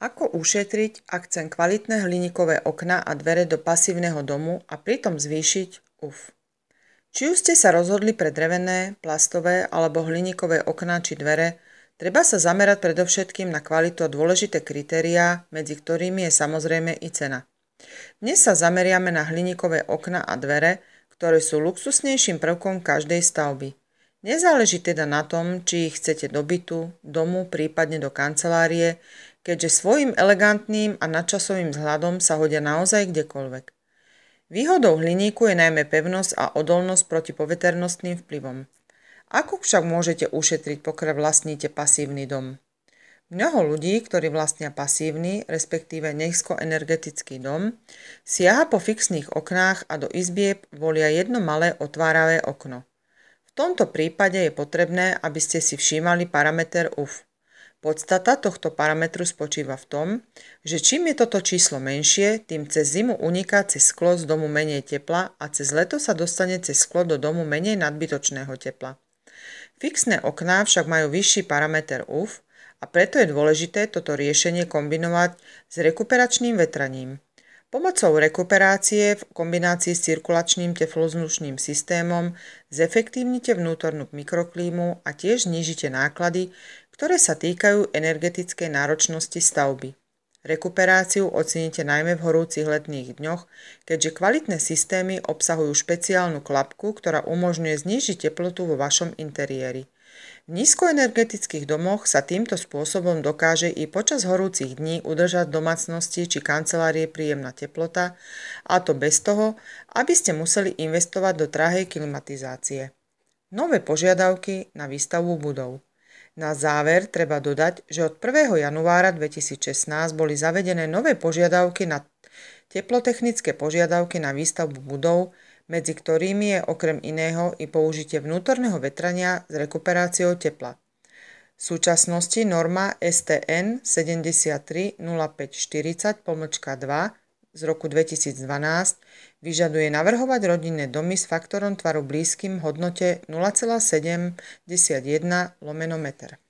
Ako ušetriť, ak chcem kvalitné hliníkové okna a dvere do pasívneho domu a pritom zvýšiť UF? Či už ste sa rozhodli pre drevené, plastové alebo hliníkové okná či dvere, treba sa zamerať predovšetkým na kvalitu a dôležité kritériá, medzi ktorými je samozrejme i cena. Dnes sa zameriame na hliníkové okna a dvere, ktoré sú luxusnejším prvkom každej stavby. Nezáleží teda na tom, či ich chcete do bytu, domu, prípadne do kancelárie, keďže svojim elegantným a nadčasovým vzhľadom sa hodia naozaj kdekoľvek. Výhodou hliníku je najmä pevnosť a odolnosť proti poveternostným vplyvom. Ako však môžete ušetriť, pokiaľ vlastníte pasívny dom? Mnoho ľudí, ktorí vlastnia pasívny, respektíve nízkoenergetický dom, siaha po fixných oknách a do izbieb volia jedno malé otváravé okno. V tomto prípade je potrebné, aby ste si všímali parameter UF. Podstata tohto parametru spočíva v tom, že čím je toto číslo menšie, tým cez zimu uniká cez sklo z domu menej tepla a cez leto sa dostane cez sklo do domu menej nadbytočného tepla. Fixné okná však majú vyšší parameter UV a preto je dôležité toto riešenie kombinovať s rekuperačným vetraním. Pomocou rekuperácie v kombinácii s cirkulačným tefloznušným systémom zefektívnite vnútornú mikroklímu a tiež znížite náklady, ktoré sa týkajú energetickej náročnosti stavby. Rekuperáciu oceníte najmä v horúcich letných dňoch, keďže kvalitné systémy obsahujú špeciálnu klapku, ktorá umožňuje znížiť teplotu vo vašom interiéri. V nízkoenergetických domoch sa týmto spôsobom dokáže i počas horúcich dní udržať v domácnosti či kancelárie príjemná teplota, a to bez toho, aby ste museli investovať do trahej klimatizácie. Nové požiadavky na výstavu budov. Na záver treba dodať, že od 1. januára 2016 boli zavedené nové požiadavky na teplotechnické požiadavky na výstavbu budov, medzi ktorými je okrem iného i použitie vnútorného vetrania s rekuperáciou tepla. V súčasnosti norma STN 73 0540 2 z roku 2012 vyžaduje navrhovať rodinné domy s faktorom tvaru blízkym hodnote 0,71 lomenometer.